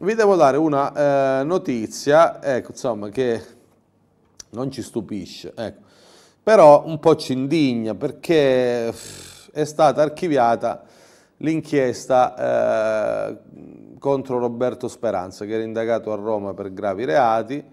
vi devo dare una eh, notizia, ecco, insomma, che non ci stupisce, ecco. però un po' ci indigna perché eh, è stata archiviata l'inchiesta eh, contro Roberto Speranza, che era indagato a Roma per gravi reati.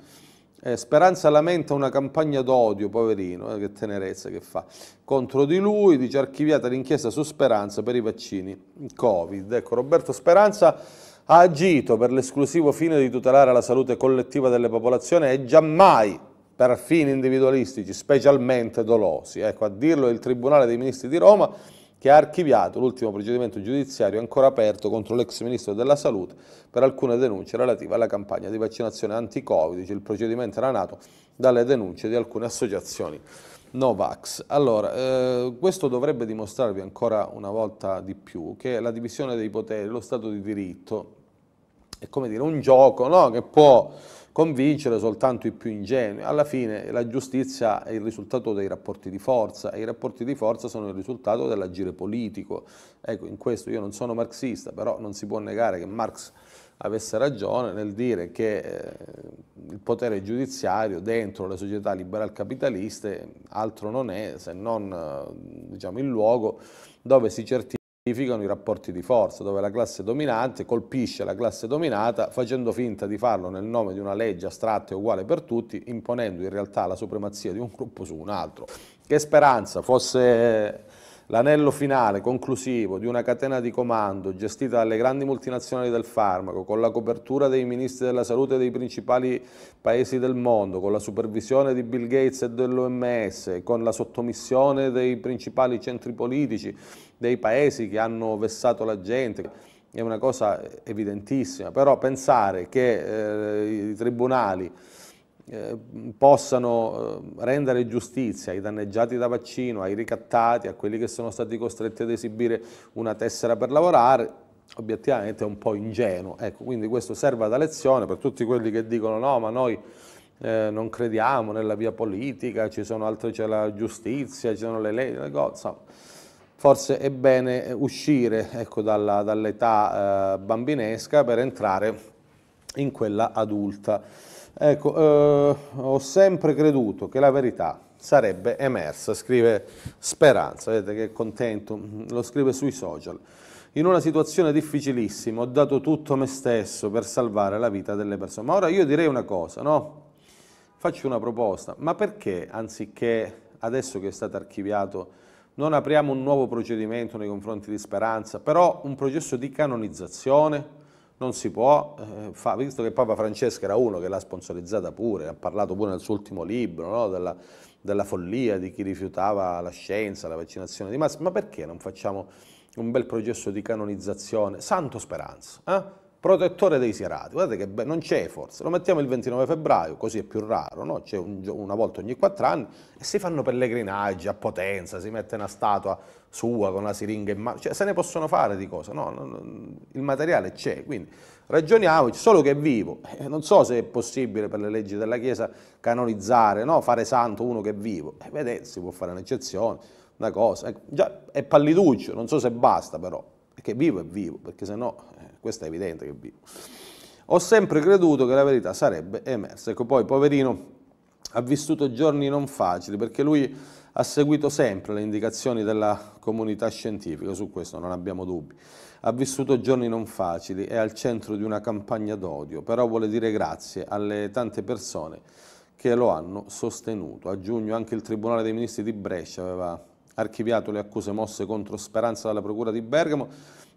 Eh, Speranza lamenta una campagna d'odio, poverino, eh, che tenerezza che fa, contro di lui, dice archiviata l'inchiesta su Speranza per i vaccini Covid. Ecco, Roberto Speranza ha agito per l'esclusivo fine di tutelare la salute collettiva delle popolazioni e giammai per fini individualistici, specialmente dolosi. Ecco, a dirlo il Tribunale dei Ministri di Roma che ha archiviato l'ultimo procedimento giudiziario ancora aperto contro l'ex Ministro della Salute per alcune denunce relative alla campagna di vaccinazione anti-Covid. Il procedimento era nato dalle denunce di alcune associazioni Novax. Allora, eh, questo dovrebbe dimostrarvi ancora una volta di più che la divisione dei poteri, lo Stato di diritto, è come dire un gioco no? che può convincere soltanto i più ingenui. Alla fine la giustizia è il risultato dei rapporti di forza e i rapporti di forza sono il risultato dell'agire politico. Ecco, in questo io non sono marxista, però non si può negare che Marx avesse ragione nel dire che eh, il potere giudiziario dentro le società liberal capitaliste altro non è se non eh, diciamo, il luogo dove si certifica significano i rapporti di forza, dove la classe dominante colpisce la classe dominata facendo finta di farlo nel nome di una legge astratta e uguale per tutti, imponendo in realtà la supremazia di un gruppo su un altro. Che speranza fosse L'anello finale, conclusivo, di una catena di comando gestita dalle grandi multinazionali del farmaco, con la copertura dei ministri della salute dei principali paesi del mondo, con la supervisione di Bill Gates e dell'OMS, con la sottomissione dei principali centri politici dei paesi che hanno vessato la gente, è una cosa evidentissima, però pensare che eh, i tribunali eh, possano eh, rendere giustizia ai danneggiati da vaccino, ai ricattati, a quelli che sono stati costretti ad esibire una tessera per lavorare, obiettivamente è un po' ingenuo. Ecco, quindi questo serve da lezione per tutti quelli che dicono no, ma noi eh, non crediamo nella via politica, c'è la giustizia, ci sono le leggi, le cose, Forse è bene uscire ecco, dall'età eh, bambinesca per entrare in quella adulta. Ecco, eh, ho sempre creduto che la verità sarebbe emersa, scrive Speranza, vedete che è contento, lo scrive sui social. In una situazione difficilissima ho dato tutto me stesso per salvare la vita delle persone. Ma ora io direi una cosa, no? Faccio una proposta, ma perché anziché adesso che è stato archiviato non apriamo un nuovo procedimento nei confronti di Speranza, però un processo di canonizzazione? non si può eh, fare, visto che Papa Francesco era uno che l'ha sponsorizzata pure, ha parlato pure nel suo ultimo libro no? della, della, follia di chi rifiutava la scienza, la vaccinazione di massa, ma perché non facciamo un bel processo di canonizzazione? Santo Speranza, eh? protettore dei serati. guardate che non c'è forse, lo mettiamo il 29 febbraio, così è più raro, no? c'è un, una volta ogni quattro anni, e si fanno pellegrinaggi a Potenza, si mette una statua sua con una siringa in mano, cioè se ne possono fare di cose, no, il materiale c'è, quindi ragioniamoci, solo che è vivo, eh, non so se è possibile per le leggi della Chiesa canonizzare, fare santo uno che è vivo, e eh, vedete, si può fare un'eccezione, una cosa, ecco, già è palliduccio, non so se basta però. Perché vivo è vivo, perché se no, eh, questo è evidente che vivo. Ho sempre creduto che la verità sarebbe emersa. Ecco, poi, poverino, ha vissuto giorni non facili, perché lui ha seguito sempre le indicazioni della comunità scientifica, su questo non abbiamo dubbi. Ha vissuto giorni non facili, è al centro di una campagna d'odio, però vuole dire grazie alle tante persone che lo hanno sostenuto. A giugno anche il Tribunale dei Ministri di Brescia aveva archiviato le accuse mosse contro Speranza dalla Procura di Bergamo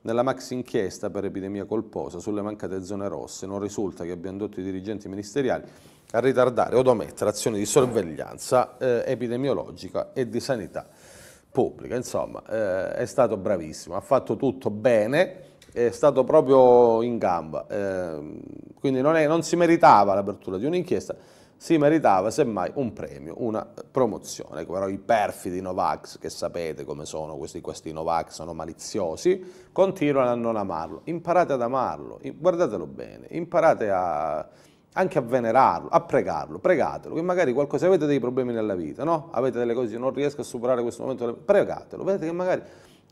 nella max inchiesta per epidemia colposa sulle mancate zone rosse. Non risulta che abbia indotto i dirigenti ministeriali a ritardare o ad omettere azioni di sorveglianza eh, epidemiologica e di sanità pubblica. Insomma, eh, è stato bravissimo, ha fatto tutto bene, è stato proprio in gamba. Eh, quindi non, è, non si meritava l'apertura di un'inchiesta, si meritava semmai un premio, una promozione, però i perfidi Novax, che sapete come sono questi, questi Novax, sono maliziosi, continuano a non amarlo, imparate ad amarlo, guardatelo bene, imparate a, anche a venerarlo, a pregarlo, pregatelo, che magari qualcosa, avete dei problemi nella vita, no? Avete delle cose, non riesco a superare questo momento, pregatelo, vedete che magari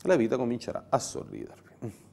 la vita comincerà a sorridervi.